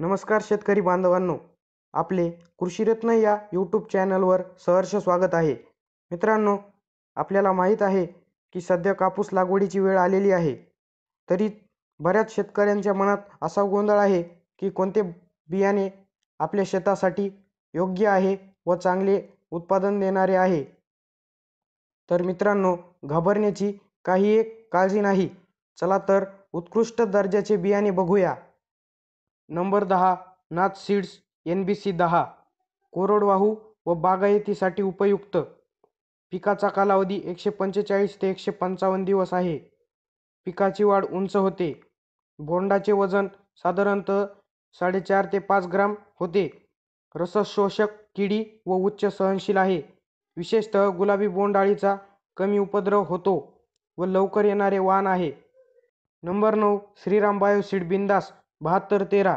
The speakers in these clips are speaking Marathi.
नमस्कार शेतकरी बांधवांनो आपले कृषीरत्न या यूट्यूब चॅनलवर सहर्ष स्वागत आहे मित्रांनो आपल्याला माहीत आहे की सध्या कापूस लागवडीची वेळ आलेली आहे तरी बऱ्याच शेतकऱ्यांच्या मनात असा गोंधळ आहे की कोणते बियाणे आपल्या शेतासाठी योग्य आहे व चांगले उत्पादन देणारे आहे तर मित्रांनो घाबरण्याची काही एक काळजी नाही चला तर उत्कृष्ट दर्जाचे बियाणे बघूया नंबर दहा Nath seeds N B C दहा कोरडवाहू व बागायतीसाठी उपयुक्त पिकाचा कालावधी एकशे पंचेचाळीस ते एकशे पंचावन्न दिवस आहे पिकाची वाढ उंच होते बोंडाचे वजन साधारणतः साडेचार ते पाच ग्राम होते रसशोषक किडी व उच्च सहनशील आहे विशेषतः गुलाबी बोंडाळीचा कमी उपद्रव होतो व लवकर येणारे वाण आहे नंबर नऊ श्रीराम बायोसीड बिंदास बहात्तर तेरा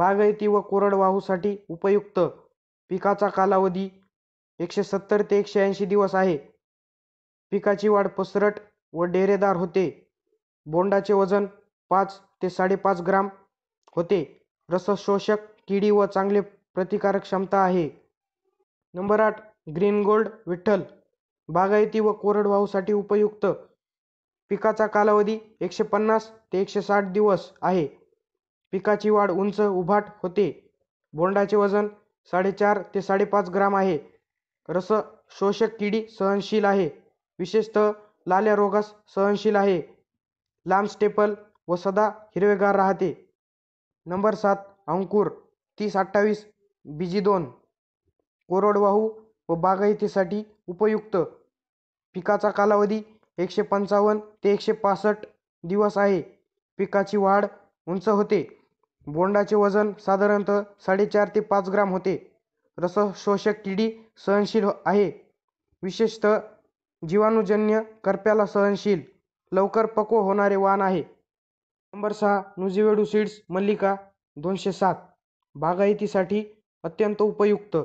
बागायती व कोरडवाहूसाठी उपयुक्त पिकाचा कालावधी एकशे सत्तर ते एकशे ऐंशी दिवस आहे पिकाची वाढ पसरट व डेरेदार होते बोंडाचे वजन पाच ते साडेपाच ग्राम होते रसशोषक किडी व चांगले प्रतिकारक क्षमता आहे नंबर आठ ग्रीन गोल्ड विठ्ठल बागायती व कोरडवाहूसाठी उपयुक्त पिकाचा कालावधी एकशे पन्नास ते एकशे साठ दिवस आहे पिकाची वाढ उंच उभाट होते. बोंडाचे वजन साडेचार ते साडेपाच ग्राम आहे. रस शोषक किडी सहनशील आहे. विशेषतः लाल्या रोगास सहनशील आहे. लांब स्टेपल व सदा हिरवेगार राहते. नंबर सात अंकुर तीस अठ्ठावीस बीजी दोन कोरडवाहू व बागायतीसाठी उपयुक्त. पिकाचा कालावधी एकशे पंचावन्न ते एकशे पासष्ट दिवस आहे. पिकाची वाढ उंच होते. बोंडाचे वजन साधारणतः साडेचार ते पाच ग्राम होते शोषक किडी सहनशील आहे विशेषतः जीवाणूजन्य करप्याला सहनशील लवकर पक्व होणारे वाण आहे नंबर सहा नुजीवेडू सीड्स मल्लिका दोनशे सात बागायतीसाठी अत्यंत उपयुक्त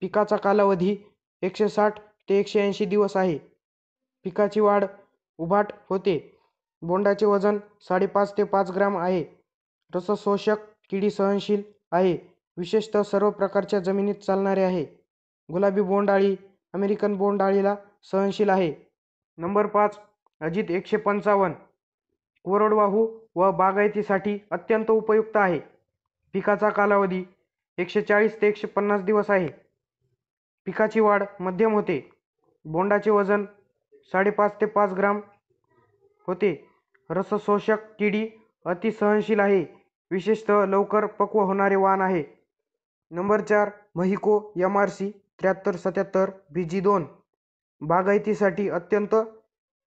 पिकाचा कालावधी एकशे साठ ते एकशे ऐंशी दिवस आहे पिकाची वाढ उभाट होते बोंडाचे वजन साडेपाच ते पाच ग्राम आहे रस शोषक किडी सहनशील आहे विशेषतः सर्व प्रकारच्या जमिनीत चालणारे आहे गुलाबी बोंडाळी अमेरिकन बोंडाळीला सहनशील आहे नंबर पाच अजित एकशे पंचावन्न कोरडवाहू व बागायतीसाठी अत्यंत उपयुक्त आहे पिकाचा कालावधी एकशे चाळीस ते एकशे पन्नास दिवस आहे पिकाची वाढ मध्यम होते बोंडाचे वजन साडेपाच ते पाच ग्राम होते रसशोषक किडी अतिसहनशील आहे विशेषतः लवकर पक्व होणारे वाण आहे नंबर चार महिको एम आर सी त्र्याहत्तर सत्याहत्तर बी जी दोन बागायतीसाठी अत्यंत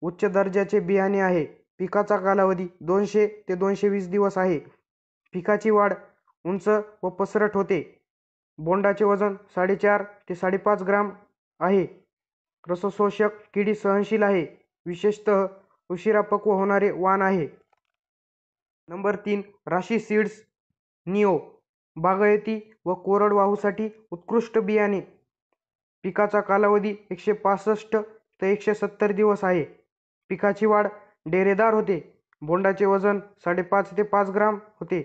उच्च दर्जाचे बियाणे आहे पिकाचा कालावधी दोनशे ते दोनशे वीस दिवस आहे पिकाची वाढ उंच व पसरट होते बोंडाचे वजन साडेचार ते साडेपाच ग्राम आहे रसशोषक किडी सहनशील आहे विशेषतः उशिरा पक्व होणारे वाण आहे नंबर तीन राशी सीड्स निओ बागायती व कोरडवाहूसाठी उत्कृष्ट बियाणे पिकाचा कालावधी एकशे पासष्ट ते एकशे सत्तर दिवस आहे पिकाची वाढ डेरेदार होते बोंडाचे वजन साडेपाच ते पाच ग्राम होते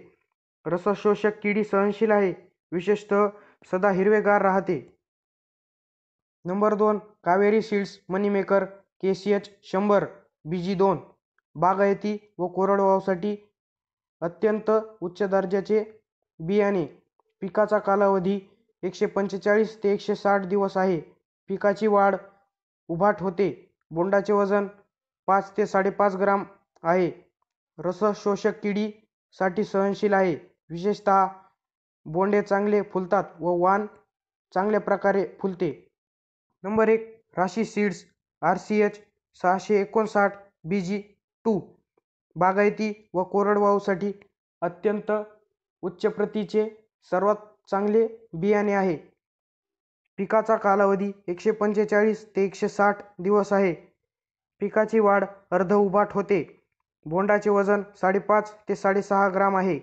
रसशोषक किडी सहनशील आहे विशेषतः सदा हिरवेगार राहते नंबर दोन Kaveri seeds moneymaker K C H शंभर बी जी दोन बागायती व कोरडवाहूसाठी अत्यंत उच्च दर्जाचे बियाणे पिकाचा कालावधी एकशे पंचेचाळीस ते एकशे साठ दिवस आहे पिकाची वाढ उभाट होते बोंडाचे वजन पाच ते साडेपाच ग्राम आहे रस शोषक किडीसाठी सहनशील आहे विशेषत बोंडे चांगले फुलतात व वाण चांगल्या प्रकारे फुलते नंबर एक राशी सीड्स आर सी एच सहाशे एकोणसाठ बी जी टू बागायती व कोरडवाहूसाठी अत्यंत उच्च प्रतीचे सर्वात चांगले बियाणे आहे पिकाचा कालावधी एकशे पंचेचाळीस ते एकशे साठ दिवस आहे पिकाची वाढ अर्ध उभाट होते बोंडाचे वजन साडेपाच ते साडेसहा ग्राम आहे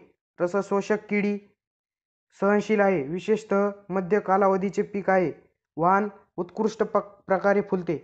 शोषक किडी सहनशील आहे विशेषतः मध्य कालावधीचे पीक आहे वाहन उत्कृष्ट प्रकारे फुलते